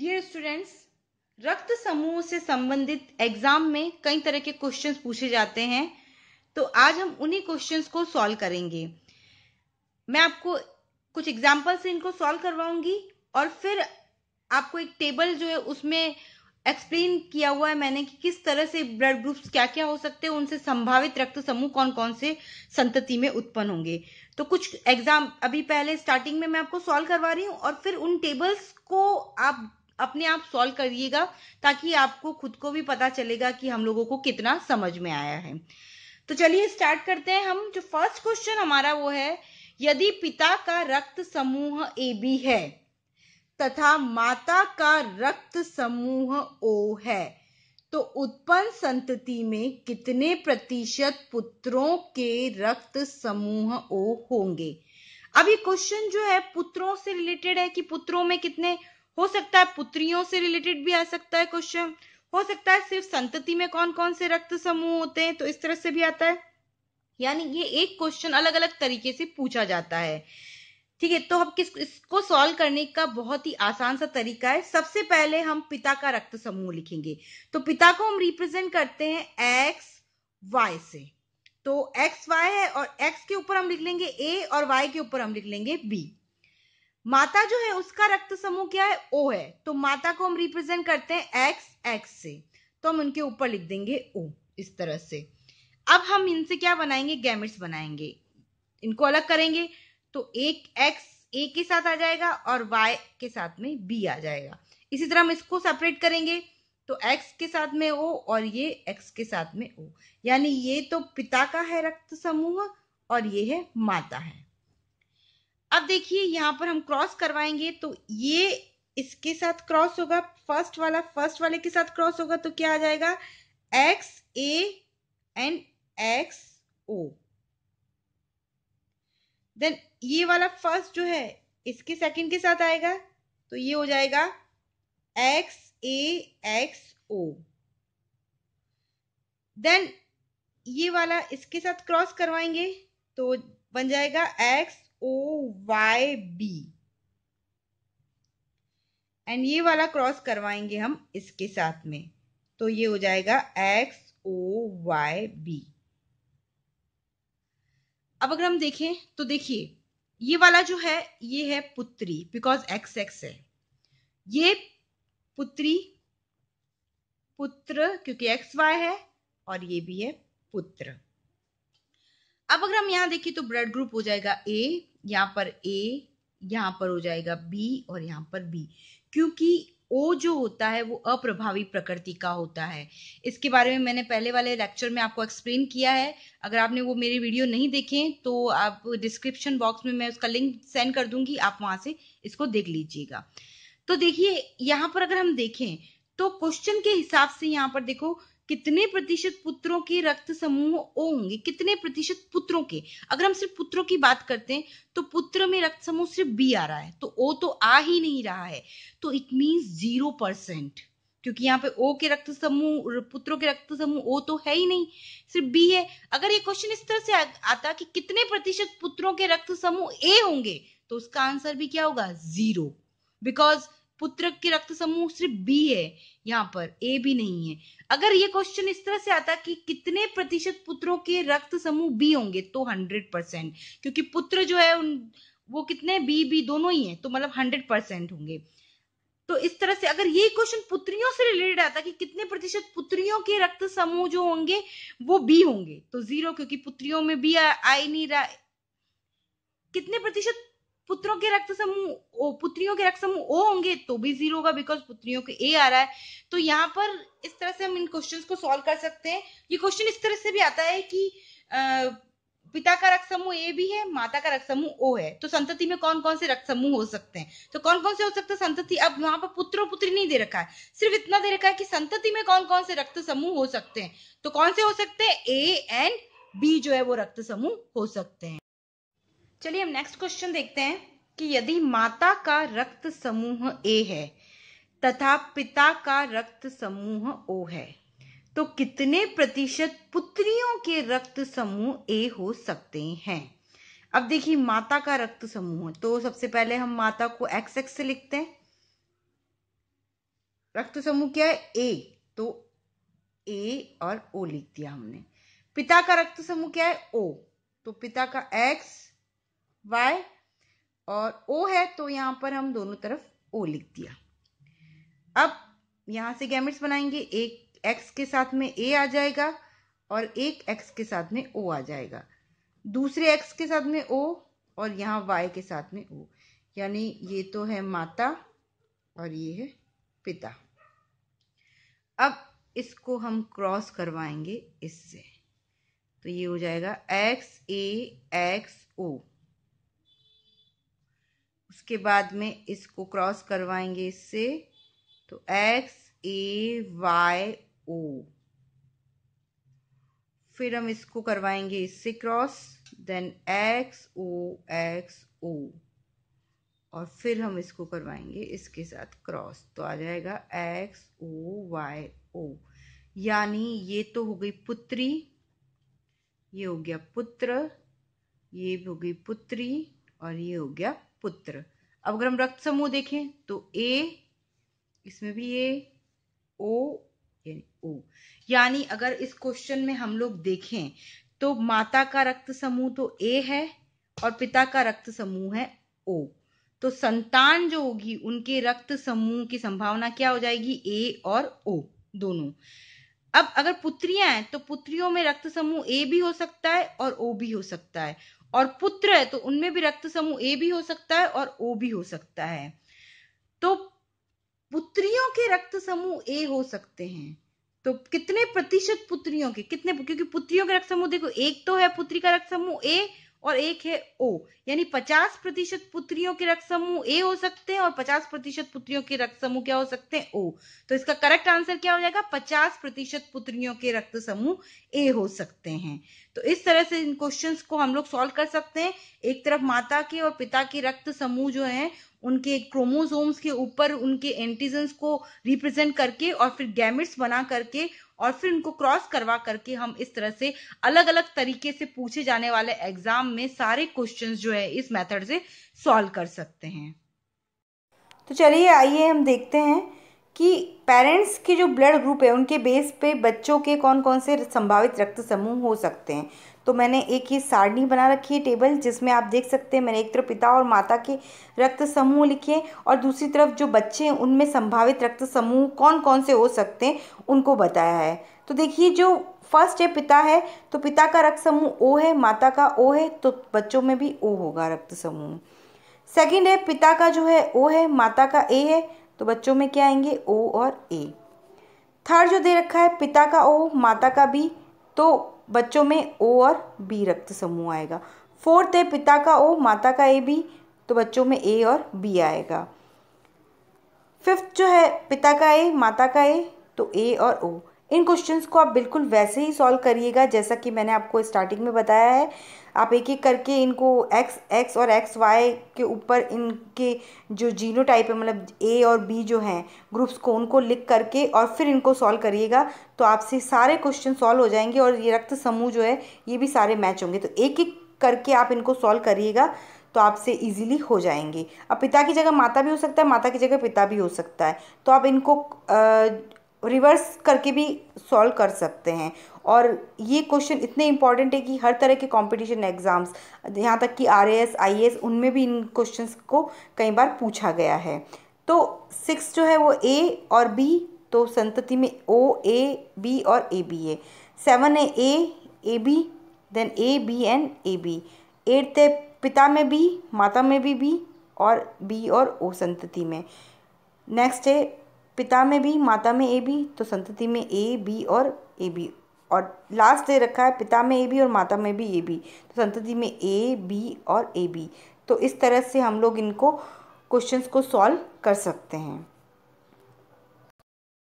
dear students रक्त समूह से संबंधित एग्जाम में कई तरह के क्वेश्चंस पूछे जाते हैं तो आज हम उन्हीं क्वेश्चंस को सॉल्व करेंगे मैं आपको कुछ एग्जाम्पल से इनको सॉल्व करवाऊंगी और फिर आपको एक टेबल जो है उसमें एक्सप्लेन किया हुआ है मैंने कि किस तरह से ब्लड ग्रुप्स क्या क्या हो सकते हैं उनसे संभावित रक्त समूह कौन कौन से संतति में उत्पन्न होंगे तो कुछ एग्जाम अभी पहले स्टार्टिंग में मैं आपको सॉल्व करवा रही हूँ और फिर उन टेबल्स को आप अपने आप सॉल्व करिएगा ताकि आपको खुद को भी पता चलेगा कि हम लोगों को कितना समझ में आया है तो चलिए स्टार्ट करते हैं हम जो फर्स्ट क्वेश्चन हमारा वो है यदि पिता का रक्त समूह ए बी है तथा माता का रक्त समूह ओ है तो उत्पन्न संतति में कितने प्रतिशत पुत्रों के रक्त समूह ओ होंगे अभी क्वेश्चन जो है पुत्रों से रिलेटेड है कि पुत्रों में कितने हो सकता है पुत्रियों से रिलेटेड भी आ सकता है क्वेश्चन हो सकता है सिर्फ संतति में कौन कौन से रक्त समूह होते हैं तो इस तरह से भी आता है यानी ये एक क्वेश्चन अलग अलग तरीके से पूछा जाता है ठीक है तो हम किस इसको सॉल्व करने का बहुत ही आसान सा तरीका है सबसे पहले हम पिता का रक्त समूह लिखेंगे तो पिता को हम रिप्रेजेंट करते हैं एक्स वाई से तो एक्स वाई है और एक्स के ऊपर हम लिख लेंगे ए और वाई के ऊपर हम लिख लेंगे बी माता जो है उसका रक्त समूह क्या है ओ है तो माता को हम रिप्रेजेंट करते हैं एक्स एक्स से तो हम उनके ऊपर लिख देंगे ओ इस तरह से अब हम इनसे क्या बनाएंगे गैमेट्स बनाएंगे इनको अलग करेंगे तो एक एक्स ए के साथ आ जाएगा और वाई के साथ में बी आ जाएगा इसी तरह हम इसको सेपरेट करेंगे तो एक्स के साथ में ओ और ये एक्स के साथ में ओ यानी ये तो पिता का है रक्त समूह और ये है माता है अब देखिए यहाँ पर हम क्रॉस करवाएंगे तो ये इसके साथ क्रॉस होगा फर्स्ट वाला फर्स्ट वाले के साथ क्रॉस होगा तो क्या आ जाएगा X A and X O then ये वाला फर्स्ट जो है इसके सेकंड के साथ आएगा तो ये हो जाएगा X A X O then ये वाला इसके साथ क्रॉस करवाएंगे तो बन जाएगा X O Y B and ये वाला क्रॉस करवाएंगे हम इसके साथ में तो ये हो जाएगा एक्स ओ वाई बी अब अगर हम देखें तो देखिए ये वाला जो है ये है पुत्री बिकॉज एक्स एक्स है ये पुत्री पुत्र क्योंकि एक्स वाई है और ये भी है पुत्र अब अगर हम यहां देखें तो ब्लड ग्रुप हो जाएगा ए यहाँ पर ए यहाँ पर हो जाएगा बी और यहाँ पर बी क्योंकि ओ जो होता है वो अप्रभावी प्रकृति का होता है इसके बारे में मैंने पहले वाले लेक्चर में आपको एक्सप्लेन किया है अगर आपने वो मेरी वीडियो नहीं देखे तो आप डिस्क्रिप्शन बॉक्स में मैं उसका लिंक सेंड कर दूंगी आप वहां से इसको देख लीजिएगा तो देखिए यहाँ पर अगर हम देखें तो क्वेश्चन के हिसाब से यहाँ पर देखो कितने प्रतिशत पुत्रों के रक्त समूह ओ होंगे कितने प्रतिशत पुत्रों के अगर हम सिर्फ पुत्रों की बात करते हैं तो पुत्र में रक्त समूह सिर्फ बी आ रहा है तो ओ तो आ ही नहीं रहा है तो इट मीन्स जीरो परसेंट क्योंकि यहाँ पे ओ के रक्त समूह पुत्रों के रक्त समूह ओ तो है ही नहीं सिर्फ बी है अगर ये क्वेश्चन इस तरह से आ, आता कि कितने प्रतिशत पुत्रों के रक्त समूह ए होंगे तो उसका आंसर भी क्या होगा जीरो बिकॉज पुत्र के रक्त समूह सिर्फ बी है यहाँ पर ए भी नहीं है अगर ये क्वेश्चन इस तरह से आता कि कितने प्रतिशत पुत्रों के रक्त समूह बी होंगे तो हंड्रेड परसेंट क्योंकि पुत्र जो है उन वो कितने बी बी दोनों ही है तो मतलब हंड्रेड परसेंट होंगे तो इस तरह से अगर ये क्वेश्चन पुत्रियों से रिलेटेड आता कि कितने प्रतिशत पुत्रियों के रक्त समूह जो होंगे वो बी होंगे तो जीरो क्योंकि पुत्रियों में बी आ, आ नहीं रहा कितने प्रतिशत पुत्रों के रक्त समूह पुत्रियों के रक्त समूह ओ होंगे तो भी जीरो होगा बिकॉज पुत्रियों के ए आ रहा है तो यहाँ पर इस तरह से हम इन क्वेश्चन को सॉल्व कर सकते हैं ये क्वेश्चन इस तरह से भी आता है कि पिता का रक्त समूह ए भी है माता का रक्त समूह ओ है तो संतति में कौन कौन से रक्त समूह हो सकते हैं तो कौन कौन से हो सकते हैं संतति अब वहां पर पुत्र और पुत्री नहीं दे रखा है सिर्फ इतना दे रखा है कि संतति में कौन कौन से रक्त समूह हो सकते हैं तो कौन से हो सकते हैं ए एंड बी जो है वो रक्त समूह हो सकते हैं चलिए हम नेक्स्ट क्वेश्चन देखते हैं कि यदि माता का रक्त समूह ए है तथा पिता का रक्त समूह ओ है तो कितने प्रतिशत पुत्रियों के रक्त समूह ए हो सकते हैं अब देखिए माता का रक्त समूह तो सबसे पहले हम माता को एक्स एक्स से लिखते हैं रक्त समूह क्या है ए तो ए और ओ लिख दिया हमने पिता का रक्त समूह क्या है ओ तो पिता का एक्स वाई और ओ है तो यहाँ पर हम दोनों तरफ ओ लिख दिया अब यहाँ से गैमेट्स बनाएंगे एक एक्स के साथ में ए आ जाएगा और एक एक्स के साथ में ओ आ जाएगा दूसरे एक्स के साथ में ओ और यहाँ वाई के साथ में ओ यानी ये तो है माता और ये है पिता अब इसको हम क्रॉस करवाएंगे इससे तो ये हो जाएगा एक्स ए एक्स ओ उसके बाद में इसको क्रॉस करवाएंगे इससे तो एक्स ए वाई ओ फिर हम इसको करवाएंगे इससे cross then X O X O और फिर हम इसको करवाएंगे इसके साथ क्रॉस तो आ जाएगा एक्स ओ वाई ओ यानी ये तो हो गई पुत्री ये हो गया पुत्र ये हो गई पुत्री और ये हो गया पुत्र अब अगर हम रक्त समूह देखें तो ए इसमें भी ए ओ यानी ओ यानी अगर इस क्वेश्चन में हम लोग देखें तो माता का रक्त समूह तो ए है और पिता का रक्त समूह है ओ तो संतान जो होगी उनके रक्त समूह की संभावना क्या हो जाएगी ए और ओ दोनों अब अगर पुत्रियां हैं तो पुत्रियों में रक्त समूह ए भी हो सकता है और ओ भी हो सकता है और पुत्र है तो उनमें भी रक्त समूह ए भी हो सकता है और ओ भी हो सकता है तो पुत्रियों के रक्त समूह ए हो सकते हैं तो कितने प्रतिशत पुत्रियों के कितने क्योंकि पुत्रियों के रक्त समूह देखो एक तो है पुत्री का रक्त समूह ए और एक है ओ यानी 50 प्रतिशत पुत्रियों के रक्त समूह ए हो सकते हैं और 50 प्रतिशत पुत्रियों के रक्त समूह क्या हो सकते हैं ओ तो इसका करेक्ट आंसर क्या हो जाएगा 50 प्रतिशत पुत्रियों के रक्त समूह ए हो सकते हैं तो इस तरह से इन क्वेश्चंस को हम लोग सॉल्व कर सकते हैं एक तरफ माता के और पिता के रक्त समूह जो है उनके क्रोमोजोम्स के ऊपर उनके एंटीजन को रिप्रेजेंट करके और फिर गैमिट्स बना करके और फिर इनको क्रॉस करवा करके हम इस तरह से अलग अलग तरीके से पूछे जाने वाले एग्जाम में सारे क्वेश्चंस जो है इस मेथड से सॉल्व कर सकते हैं तो चलिए आइए हम देखते हैं कि पेरेंट्स के जो ब्लड ग्रुप है उनके बेस पे बच्चों के कौन कौन से संभावित रक्त समूह हो सकते हैं तो मैंने एक ही सारणी बना रखी है टेबल जिसमें आप देख सकते हैं मैंने एक तरफ पिता और माता के रक्त समूह लिखे हैं और दूसरी तरफ जो बच्चे हैं उनमें संभावित रक्त समूह कौन कौन से हो सकते हैं उनको बताया है तो देखिए जो फर्स्ट है पिता है तो पिता का रक्त समूह ओ है माता का ओ है तो बच्चों में भी ओ होगा रक्त समूह सेकेंड है पिता का जो है ओ है माता का ए है तो बच्चों में क्या आएंगे ओ और ए थर्ड जो दे रखा है पिता का ओ माता का बी तो बच्चों में ओ और बी रक्त समूह आएगा फोर्थ है पिता का ओ माता का ए बी तो बच्चों में ए और बी आएगा फिफ्थ जो है पिता का ए माता का ए तो ए और ओ इन क्वेश्चंस को आप बिल्कुल वैसे ही सॉल्व करिएगा जैसा कि मैंने आपको स्टार्टिंग में बताया है आप एक एक करके इनको एक्स एक्स और एक्स वाई के ऊपर इनके जो जीनो टाइप है मतलब ए और बी जो हैं ग्रुप्स को उनको लिख करके और फिर इनको सॉल्व करिएगा तो आपसे सारे क्वेश्चन सॉल्व हो जाएंगे और ये रक्त समूह जो है ये भी सारे मैच होंगे तो एक एक करके आप इनको सॉल्व करिएगा तो आपसे इजीली हो जाएंगे अब पिता की जगह माता भी हो सकता है माता की जगह पिता भी हो सकता है तो आप इनको आ, रिवर्स करके भी सॉल्व कर सकते हैं और ये क्वेश्चन इतने इंपॉर्टेंट है कि हर तरह के कंपटीशन एग्ज़ाम्स यहाँ तक कि आर एस आई एस उनमें भी इन क्वेश्चंस को कई बार पूछा गया है तो सिक्स जो है वो ए और बी तो संतति में ओ ए बी और ए बी ए सेवन है A A B then A B and A B eighth है पिता में बी माता में भी बी और बी और ओ संतति में नेक्स्ट है पिता में भी माता में ए बी तो संतति में ए बी और ए बी और लास्ट दे रखा है पिता में ए बी और माता में भी ए बी तो संतति में ए बी और ए बी तो इस तरह से हम लोग इनको क्वेश्चंस को सॉल्व कर सकते हैं